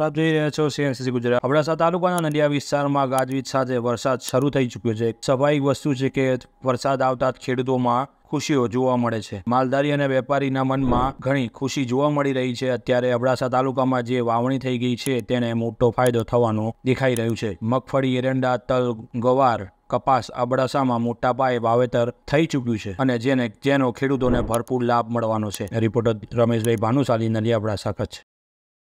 નમસ્કાર જોઈ રહ્યા છો સીએનસીસી ગુજરાત અબડાસા તાલુકાના નડિયા વિસ્તારમાં ગાજવીજ સાથે વરસાદ શરૂ થઈ ચુક્યો છે એક સ્વાભાવિક વસ્તુ છે કે વરસાદ આવતા ખેડૂતોમાં ખુશીઓ જોવા મળે છે માલધારી અને વેપારીના મનમાં ઘણી ખુશી જોવા મળી રહી છે અત્યારે અબડાસા તાલુકામાં જે વાવણી થઈ ગઈ છે તેને મોટો ફાયદો થવાનો દેખાઈ રહ્યું છે મગફળી એરંડા તલ ગવાર કપાસ અબડાસામાં મોટા પાયે વાવેતર થઈ ચૂક્યું છે અને જેને જેનો ખેડૂતોને ભરપૂર લાભ મળવાનો છે રિપોર્ટર રમેશભાઈ ભાનુશાલી નલિયા અબડાસા કચ્છ